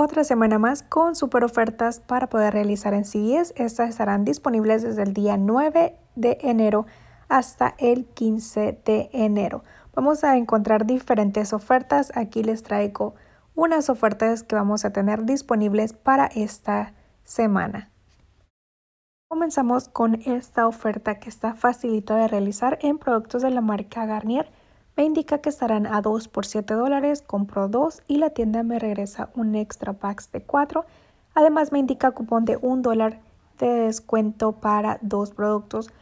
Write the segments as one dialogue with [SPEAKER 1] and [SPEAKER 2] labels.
[SPEAKER 1] otra semana más con super ofertas para poder realizar en CES. Estas estarán disponibles desde el día 9 de enero hasta el 15 de enero. Vamos a encontrar diferentes ofertas. Aquí les traigo unas ofertas que vamos a tener disponibles para esta semana. Comenzamos con esta oferta que está facilita de realizar en productos de la marca Garnier me indica que estarán a 2 por 7 dólares, compro 2 y la tienda me regresa un extra packs de 4. Además me indica cupón de 1 dólar de descuento para dos productos,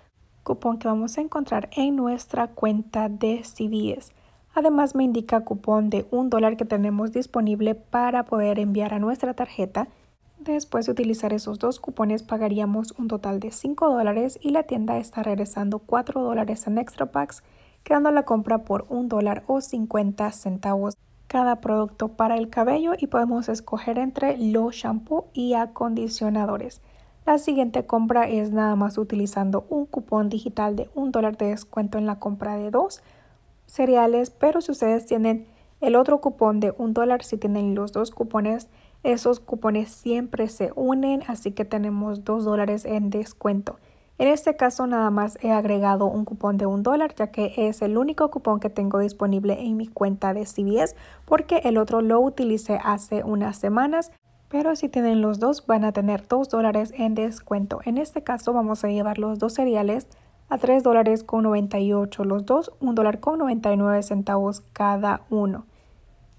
[SPEAKER 1] cupón que vamos a encontrar en nuestra cuenta de CVS. Además me indica cupón de 1 dólar que tenemos disponible para poder enviar a nuestra tarjeta. Después de utilizar esos dos cupones pagaríamos un total de 5 dólares y la tienda está regresando 4 dólares en extra packs quedando la compra por un dólar o 50 centavos cada producto para el cabello y podemos escoger entre los shampoo y acondicionadores. La siguiente compra es nada más utilizando un cupón digital de un dólar de descuento en la compra de dos cereales, pero si ustedes tienen el otro cupón de un dólar, si tienen los dos cupones, esos cupones siempre se unen, así que tenemos dos dólares en descuento. En este caso nada más he agregado un cupón de un dólar ya que es el único cupón que tengo disponible en mi cuenta de CVS porque el otro lo utilicé hace unas semanas pero si tienen los dos van a tener 2 dólares en descuento. En este caso vamos a llevar los dos cereales a $3.98 dólares con 98 los dos, $1.99 dólar con 99 centavos cada uno.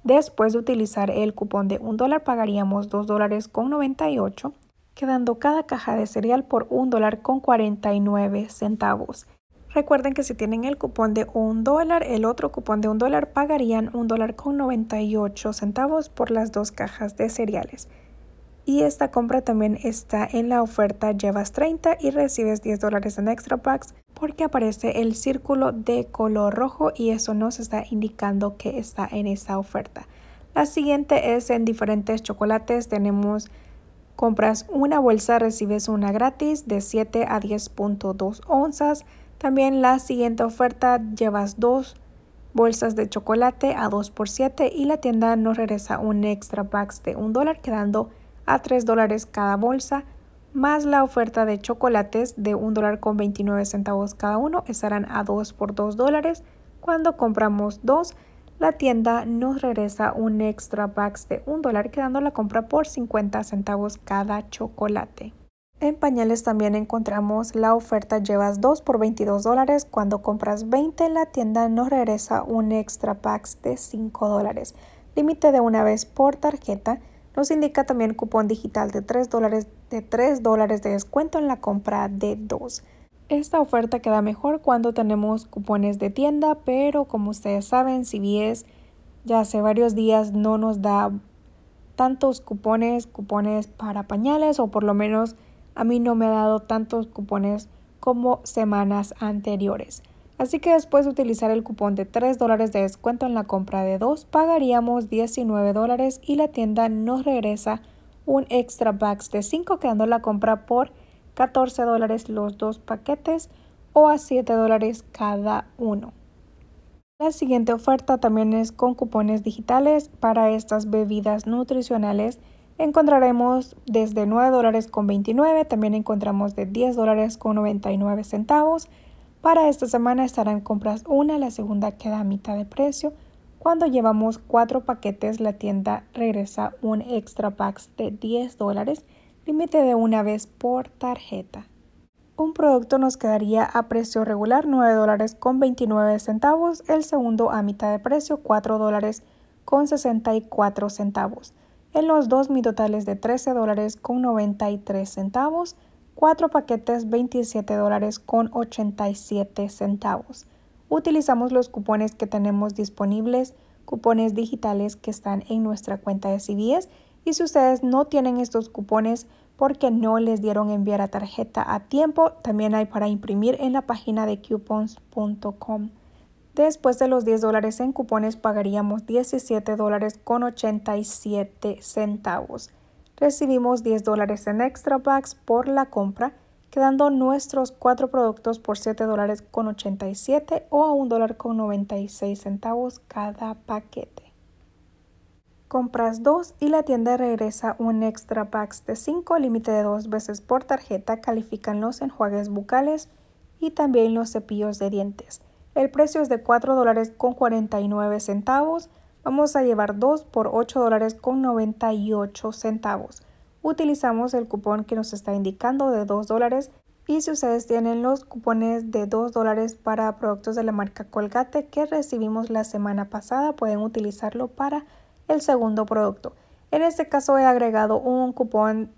[SPEAKER 1] Después de utilizar el cupón de 1 dólar pagaríamos $2.98. dólares con 98 quedando cada caja de cereal por $1.49. dólar con centavos. Recuerden que si tienen el cupón de un dólar, el otro cupón de un dólar pagarían un dólar con centavos por las dos cajas de cereales. Y esta compra también está en la oferta llevas 30 y recibes 10 dólares en extra packs porque aparece el círculo de color rojo y eso nos está indicando que está en esa oferta. La siguiente es en diferentes chocolates. Tenemos Compras una bolsa, recibes una gratis de 7 a 10.2 onzas. También la siguiente oferta, llevas dos bolsas de chocolate a 2 por 7 y la tienda nos regresa un extra packs de 1 dólar quedando a 3 dólares cada bolsa más la oferta de chocolates de 1 dólar con 29 centavos cada uno estarán a 2 por 2 dólares cuando compramos dos la tienda nos regresa un extra pack de $1, dólar, quedando la compra por 50 centavos cada chocolate. En pañales también encontramos la oferta llevas 2 por 22 dólares, cuando compras 20 la tienda nos regresa un extra pack de 5 dólares. Límite de una vez por tarjeta, nos indica también cupón digital de 3 dólares de 3 dólares de descuento en la compra de 2. Esta oferta queda mejor cuando tenemos cupones de tienda, pero como ustedes saben, si CVS ya hace varios días no nos da tantos cupones, cupones para pañales o por lo menos a mí no me ha dado tantos cupones como semanas anteriores. Así que después de utilizar el cupón de 3 dólares de descuento en la compra de 2, pagaríamos 19 dólares y la tienda nos regresa un extra bucks de 5 quedando la compra por 14 dólares los dos paquetes o a 7 dólares cada uno. La siguiente oferta también es con cupones digitales para estas bebidas nutricionales. Encontraremos desde 9 dólares con 29, también encontramos de 10 dólares con 99 centavos. Para esta semana estarán compras una, la segunda queda a mitad de precio. Cuando llevamos cuatro paquetes, la tienda regresa un extra packs de 10 dólares límite de una vez por tarjeta. Un producto nos quedaría a precio regular $9.29, dólares el segundo a mitad de precio $4.64. dólares En los dos mi totales de $13.93, dólares 4 paquetes $27.87. dólares Utilizamos los cupones que tenemos disponibles, cupones digitales que están en nuestra cuenta de CVS y si ustedes no tienen estos cupones, porque no les dieron enviar a tarjeta a tiempo. También hay para imprimir en la página de coupons.com. Después de los 10 dólares en cupones pagaríamos 17 dólares con 87 centavos. Recibimos 10 dólares en extra packs por la compra, quedando nuestros cuatro productos por 7 dólares con 87 o a 1 dólar con 96 centavos cada paquete. Compras dos y la tienda regresa un extra packs de 5, límite de dos veces por tarjeta. Califican los enjuagues bucales y también los cepillos de dientes. El precio es de $4.49 dólares con centavos. Vamos a llevar dos por $8.98 dólares con centavos. Utilizamos el cupón que nos está indicando de $2 dólares y si ustedes tienen los cupones de 2 dólares para productos de la marca Colgate que recibimos la semana pasada, pueden utilizarlo para el segundo producto. En este caso he agregado un cupón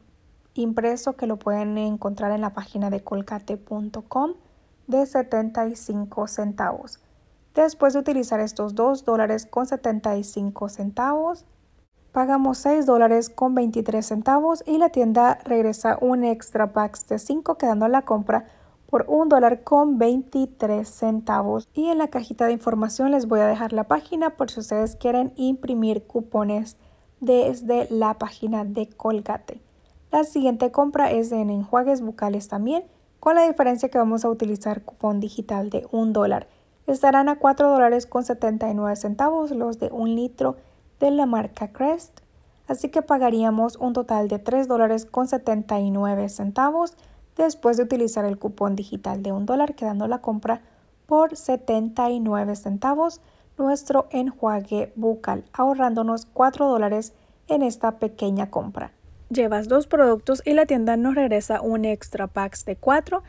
[SPEAKER 1] impreso que lo pueden encontrar en la página de colcate.com de 75 centavos. Después de utilizar estos 2 dólares con 75 centavos, pagamos 6 dólares con 23 centavos y la tienda regresa un extra packs de 5 quedando la compra por un dólar con 23 centavos. Y en la cajita de información les voy a dejar la página por si ustedes quieren imprimir cupones desde la página de Colgate. La siguiente compra es en enjuagues bucales también, con la diferencia que vamos a utilizar cupón digital de un dólar. Estarán a 4 dólares con 79 centavos los de un litro de la marca Crest, así que pagaríamos un total de 3 dólares con 79 centavos después de utilizar el cupón digital de un dólar, quedando la compra por 79 centavos nuestro enjuague bucal, ahorrándonos 4 dólares en esta pequeña compra. Llevas dos productos y la tienda nos regresa un extra packs de 4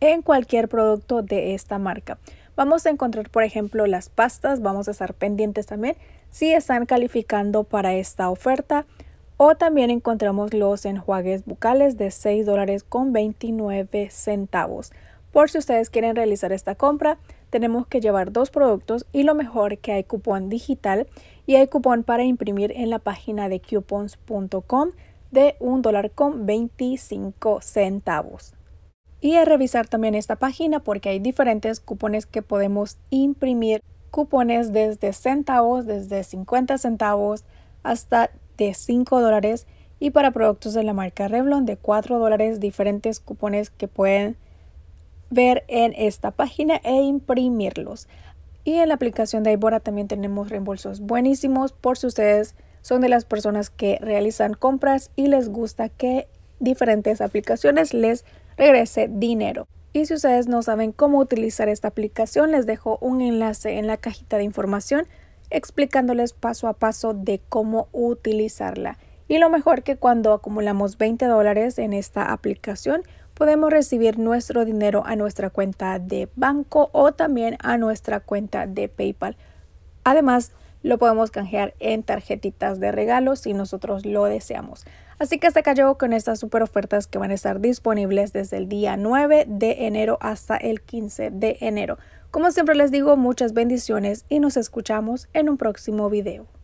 [SPEAKER 1] en cualquier producto de esta marca. Vamos a encontrar, por ejemplo, las pastas, vamos a estar pendientes también si están calificando para esta oferta. O también encontramos los enjuagues bucales de $6 dólares con 29 centavos. Por si ustedes quieren realizar esta compra, tenemos que llevar dos productos y lo mejor que hay cupón digital y hay cupón para imprimir en la página de coupons.com de $1 dólar con 25 centavos. Y a revisar también esta página porque hay diferentes cupones que podemos imprimir. Cupones desde centavos, desde 50 centavos hasta de 5 dólares y para productos de la marca Revlon de 4 dólares, diferentes cupones que pueden ver en esta página e imprimirlos. Y en la aplicación de Ibora también tenemos reembolsos buenísimos por si ustedes son de las personas que realizan compras y les gusta que diferentes aplicaciones les regrese dinero. Y si ustedes no saben cómo utilizar esta aplicación, les dejo un enlace en la cajita de información explicándoles paso a paso de cómo utilizarla. Y lo mejor que cuando acumulamos 20 dólares en esta aplicación, podemos recibir nuestro dinero a nuestra cuenta de banco o también a nuestra cuenta de PayPal. Además, lo podemos canjear en tarjetitas de regalo si nosotros lo deseamos. Así que hasta acá llevo con estas super ofertas que van a estar disponibles desde el día 9 de enero hasta el 15 de enero. Como siempre les digo, muchas bendiciones y nos escuchamos en un próximo video.